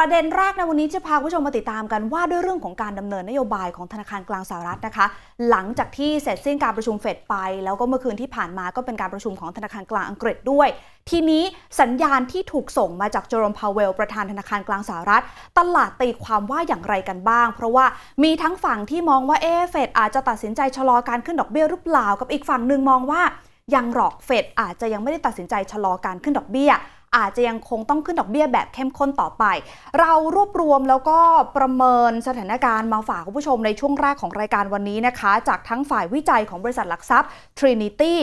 ประเด็นแรกในวันนี้จะพาผู้ชมมาติดตามกันว่าด้วยเรื่องของการดำเนินนโยบายของธนาคารกลางสหรัฐนะคะ หลังจากที่เสร็จสิ้นการประชุมเฟดไป แล้วก็เมื่อคืนที่ผ่านมาก็เป็นการประชุมของธนาคารกลางอังกฤษด้วย ทีนี้สัญญาณที่ถูกส่งมาจากเจอร์มพาวเวล ประธานธนาคารกลางสหรัฐ ตลาดตีความว่าอย่างไรกันบ้าง เพราะว่ามีทั้งฝั่งที่มองว่าเอเฟดอาจจะตัดสินใจชะลอการขึ้นดอกเบี้ยหรือเปล่ากับอีกฝั่งหนึ่งมองว่ายังหรอกเฟดอาจจะยังไม่ได้ตัดสินใจชะลอการขึ้นดอกเบี้ยอาจจะยังคงต้องขึ้นดอกเบี้ยแบบเข้มข้นต่อไป เรารวบรวมแล้วก็ประเมินสถานการณ์มาฝากคุณผู้ชมในช่วงแรกของรายการวันนี้นะคะ จากทั้งฝ่ายวิจัยของบริษัทหลักทรัพย์ Trinity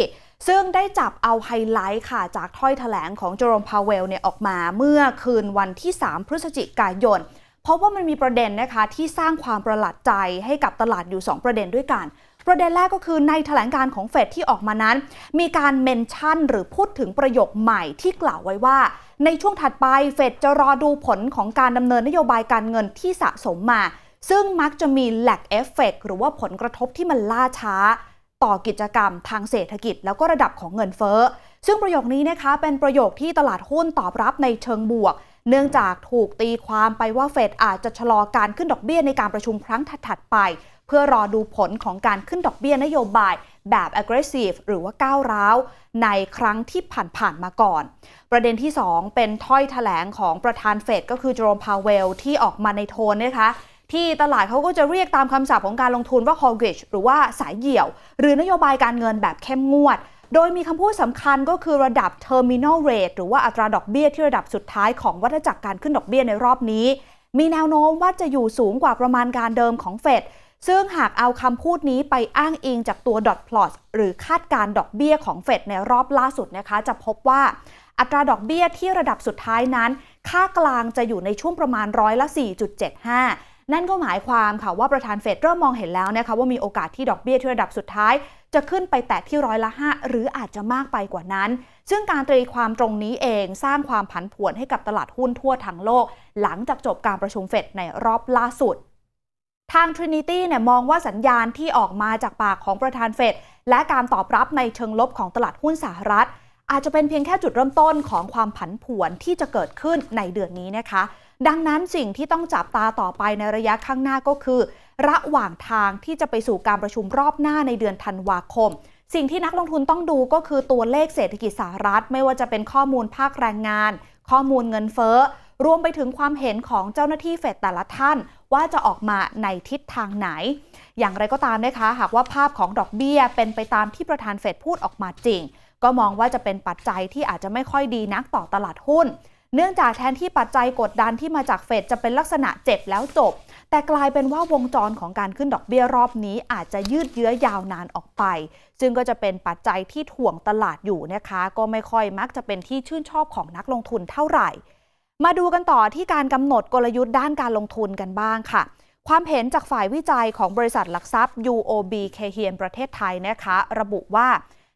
ซึ่งได้จับเอาไฮไลท์ค่ะจากถ้อยถแถลงของโจรมพาวเวลเนี่ยออกมา เมื่อคืนวันที่ 3 พฤศจิกายนเพราะว่ามันมีประเด็นนะคะที่สร้างความประหลาดใจให้กับตลาดอยู่ 2 ประเด็นด้วยกันประเด็นแรกก็คือในแถลงการของเฟดที่ออกมานั้น มีการเมนชั่นหรือพูดถึงประโยคใหม่ที่กล่าวไว้ว่า ในช่วงถัดไปเฟดจะรอดูผลของการดำเนินนโยบายการเงินที่สะสมมา ซึ่งมักจะมีแลกเอฟเฟกหรือว่าผลกระทบที่มันล่าช้า ต่อกิจกรรมทางเศรษฐกิจแล้วก็ระดับของเงินเฟ้อ ซึ่งประโยคนี้นะคะเป็นประโยคที่ตลาดหุ้นตอบรับในเชิงบวก เนื่องจากถูกตีความไปว่าเฟดอาจจะชะลอการขึ้นดอกเบี้ยในการประชุมครั้งถัดๆไปเพื่อรอดูผลของการขึ้นดอกเบี้ยนโยบายแบบ aggressive หรือว่าก้าวร้าวในครั้งที่ผ่านๆมาก่อน ประเด็นที่ 2 เป็นถ้อยถแถลงของประธานเฟดก็คือโจรมพาวเวลที่ออกมาในโทนนะคะ ที่ตลาดเขาก็จะเรียกตามคำศัพท์ของการลงทุนว่า hawkish หรือว่าสายเหี่ยว หรือนโยบายการเงินแบบเข้มงวด โดยมีคำพูดสำคัญก็คือระดับ terminal rate หรือว่าอัตราดอกเบี้ยที่ระดับสุดท้ายของวัฏจักรการขึ้นดอกเบี้ยในรอบนี้ มีแนวโน้มว่าจะอยู่สูงกว่าประมาณการเดิมของเฟดซึ่งหากเอาคำพูดนี้ไปอ้างอิงจากตัว dot plot หรือคาดการดอกเบี้ยของเฟดในรอบล่าสุดนะคะจะพบว่า อัตราดอกเบี้ยที่ระดับสุดท้ายนั้น ค่ากลางจะอยู่ในช่วงประมาณร้อยละ 4.75 นั่นก็หมายความค่ะว่าประธานเฟดเริ่มมองเห็นแล้วนะคะว่ามีโอกาสที่ดอกเบี้ยที่ระดับสุดท้าย จะขึ้นไปแตะที่ร้อยละ5หรืออาจจะมากไปกว่านั้น ซึ่งการตรีความตรงนี้เองสร้างความผันผวนให้กับตลาดหุ้นทั่วทั้งโลก หลังจากจบการประชุมเฟดในรอบล่าสุดทาง Trinity เนี่ยมองว่าสัญญาณที่ออกมาจากปากของประธานเฟดและการตอบรับในเชิงลบของตลาดหุ้นสหรัฐ อาจจะเป็นเพียงแค่จุดเริ่มต้นของความผันผวนที่จะเกิดขึ้นในเดือนนี้นะคะ ดังนั้นสิ่งที่ต้องจับตาต่อไปในระยะข้างหน้าก็คือ ระหว่างทางที่จะไปสู่การประชุมรอบหน้าในเดือนธันวาคม สิ่งที่นักลงทุนต้องดูก็คือตัวเลขเศรษฐกิจสหรัฐ ไม่ว่าจะเป็นข้อมูลภาคแรงงาน ข้อมูลเงินเฟ้อรวมไปถึงความเห็นของเจ้าหน้าที่เฟดแต่ละท่านว่าจะออกมาในทิศทางไหน อย่างไรก็ตามนะคะ หากว่าภาพของดอกเบี้ยเป็นไปตามที่ประธานเฟดพูดออกมาจริง ก็มองว่าจะเป็นปัจจัยที่อาจจะไม่ค่อยดีนักต่อตลาดหุ้น เนื่องจากแทนที่ปัจจัยกดดันที่มาจากเฟดจะเป็นลักษณะเจ็บแล้วจบ แต่กลายเป็นว่าวงจรของการขึ้นดอกเบี้ยรอบนี้อาจจะยืดเยื้อยาวนานออกไป ซึ่งก็จะเป็นปัจจัยที่ถ่วงตลาดอยู่นะคะ ก็ไม่ค่อยมักจะเป็นที่ชื่นชอบของนักลงทุนเท่าไหร่มาดูกันต่อที่การกำหนดกลยุทธ์ด้านการลงทุนกันบ้างค่ะ ความเห็นจากฝ่ายวิจัยของบริษัทหลักทรัพย์ UOB เคเฮียนประเทศไทยนะคะ ระบุว่า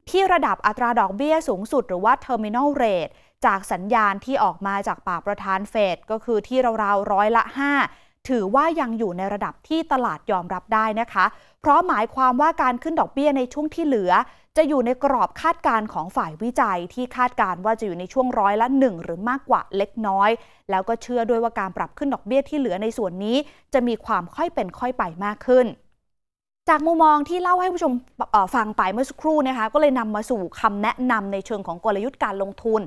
ที่ระดับอัตราดอกเบี้ยสูงสุดหรือว่า terminal rate จากสัญญาณที่ออกมาจากปากประธานเฟดก็คือที่ราวๆ ร้อยละ5ถือว่ายังอยู่ในระดับที่ตลาดยอมรับได้นะคะ เพราะหมายความว่าการขึ้นดอกเบี้ยในช่วงที่เหลือ จะอยู่ในกรอบคาดการณ์ของฝ่ายวิจัย ที่คาดการณ์ว่าจะอยู่ในช่วงร้อยละ 1 หรือมากกว่าเล็กน้อย แล้วก็เชื่อด้วยว่าการปรับขึ้นดอกเบี้ยที่เหลือในส่วนนี้ จะมีความค่อยเป็นค่อยไปมากขึ้น จากมุมมองที่เล่าให้ผู้ชมฟังไปเมื่อสักครู่นะคะก็เลยนำมาสู่คำแนะนำในเชิงของกลยุทธ์การลงทุน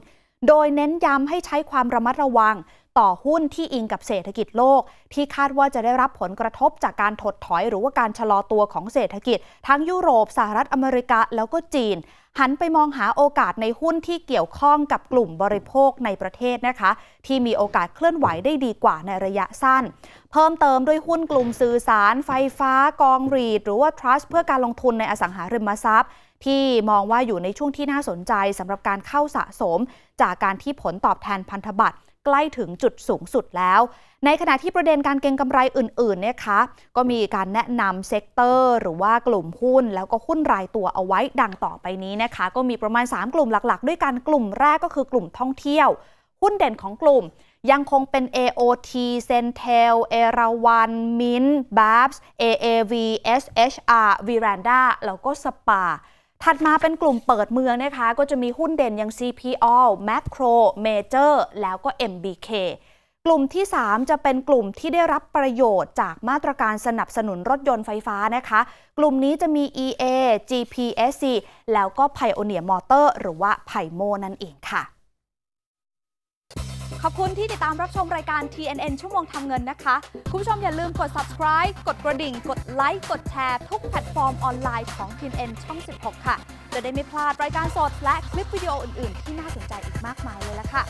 โดยเน้นย้ำให้ใช้ความระมัดระวังต่อหุ้นที่อิงกับเศรษฐกิจโลก ที่คาดว่าจะได้รับผลกระทบจากการถดถอยหรือว่าการชะลอตัวของเศรษฐกิจ ทั้งยุโรป สหรัฐอเมริกา แล้วก็จีน หันไปมองหาโอกาสในหุ้นที่เกี่ยวข้องกับกลุ่มบริโภคในประเทศนะคะ ที่มีโอกาสเคลื่อนไหวได้ดีกว่าในระยะสั้น เพิ่มเติมด้วยหุ้นกลุ่มสื่อสาร ไฟฟ้า กองรีดหรือว่าทรัสเพื่อการลงทุนในอสังหาริมทรัพย์ ที่มองว่าอยู่ในช่วงที่น่าสนใจสำหรับการเข้าสะสม จากการที่ผลตอบแทนพันธบัตรใกล้ถึงจุดสูงสุดแล้ว ในขณะที่ประเด็นการเก็งกำไรอื่นๆนี่ยคะก็มีการแนะนำเซกเตอร์หรือว่ากลุ่มหุ้นแล้วก็หุ้นรายตัวเอาไว้ดังต่อไปนี้นะคะ ก็มีประมาณ 3 กลุ่มหลักๆ ด้วยกันกลุ่มแรกก็คือกลุ่มท่องเที่ยว หุ้นเด่นของกลุ่ม ยังคงเป็น AOT Centel e r a w a n Mint Babs AAV SHR Veranda แล้วก็ Spa ถัดมาเป็นกลุ่มเปิดเมืองนะคะ ก็จะมีหุ้นเด่นอย่าง CPO Macro Major แล้วก็ MBK กลุ่มที่ 3 จะเป็นกลุ่มที่ได้รับประโยชน์จากมาตรการสนับสนุนรถยนต์ไฟฟ้านะคะ กลุ่มนี้จะมี EA GPSC แล้วก็ Pioneer Motor หรือว่าไพโมนั่นเองค่ะขอบคุณที่ติดตามรับชมรายการ TNN ชั่วโมงทำเงินนะคะ คุณผู้ชมอย่าลืมกด subscribe กดกระดิ่ง กดไลค์ กดแชร์ทุกแพลตฟอร์มออนไลน์ของ TNN ช่อง 16 ค่ะ จะได้ไม่พลาดรายการสดและคลิปวิดีโออื่น ๆ ที่น่าสนใจอีกมากมายเลยละค่ะ